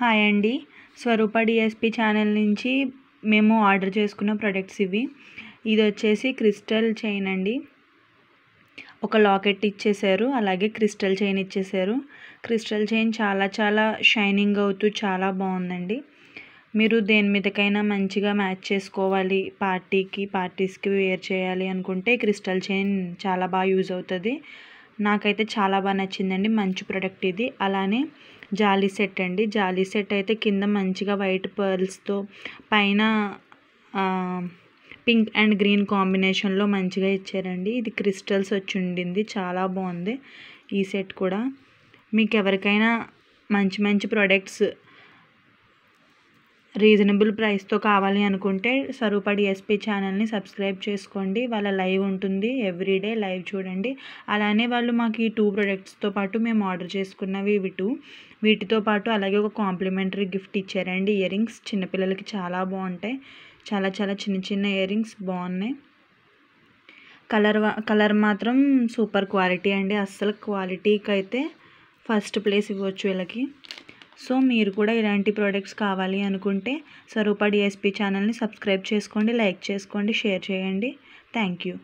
hi అండి స్వరూప DSP channel నుంచి మేము ఆర్డర్ చేసుకున్న ప్రొడక్ట్స్ ఇవి ఇది వచ్చేసి క్రిస్టల్ చైన్ అండి ఒక లాకెట్ ఇచ్చేసారు అలాగే క్రిస్టల్ చైన్ ఇచ్చేసారు క్రిస్టల్ చైన్ చాలా చాలా షైనింగ్ అవుతూ చాలా బాగుందండి మీరు దేని మీదకైనా మంచిగా మ్యాచ్ చేసుకోవాలి పార్టీకి పార్టీస్కి వేర్ చేయాలి అనుకుంటే క్రిస్టల్ చైన్ చాలా బాగా యూజ్ అవుతుంది నాకైతే చాలా బాగా నచ్చిందండి మంచి ప్రోడక్ట్ ఇది అలానే జాలీ సెట్ అండి జాలీ సెట్ అయితే కింద మంచిగా వైట్ పర్ల్స్తో పైన పింక్ అండ్ గ్రీన్ కాంబినేషన్లో మంచిగా ఇచ్చారండి ఇది క్రిస్టల్స్ వచ్చి ఉండింది చాలా బాగుంది ఈ సెట్ కూడా మీకు ఎవరికైనా మంచి మంచి ప్రోడక్ట్స్ రీజనబుల్ ప్రైస్తో కావాలి అనుకుంటే సరుపడి ఎస్పీ ఛానల్ని సబ్స్క్రైబ్ చేసుకోండి వాళ్ళ లైవ్ ఉంటుంది ఎవ్రీడే లైవ్ చూడండి అలానే వాళ్ళు మాకు ఈ టూ ప్రొడక్ట్స్తో పాటు మేము ఆర్డర్ చేసుకున్నవి ఇవి టూ వీటితో పాటు అలాగే ఒక కాంప్లిమెంటరీ గిఫ్ట్ ఇచ్చారండి ఇయర్ రింగ్స్ చిన్నపిల్లలకి చాలా బాగుంటాయి చాలా చాలా చిన్న చిన్న ఇయర్ రింగ్స్ బాగున్నాయి కలర్ కలర్ మాత్రం సూపర్ క్వాలిటీ అండి అస్సలు క్వాలిటీకి అయితే ఫస్ట్ ప్లేస్ ఇవ్వచ్చు వీళ్ళకి సో మీరు కూడా ఇలాంటి ప్రోడక్ట్స్ కావాలి అనుకుంటే స్వరూప డిఎస్పి ఛానల్ని సబ్స్క్రైబ్ చేసుకోండి లైక్ చేసుకోండి షేర్ చేయండి థ్యాంక్ యూ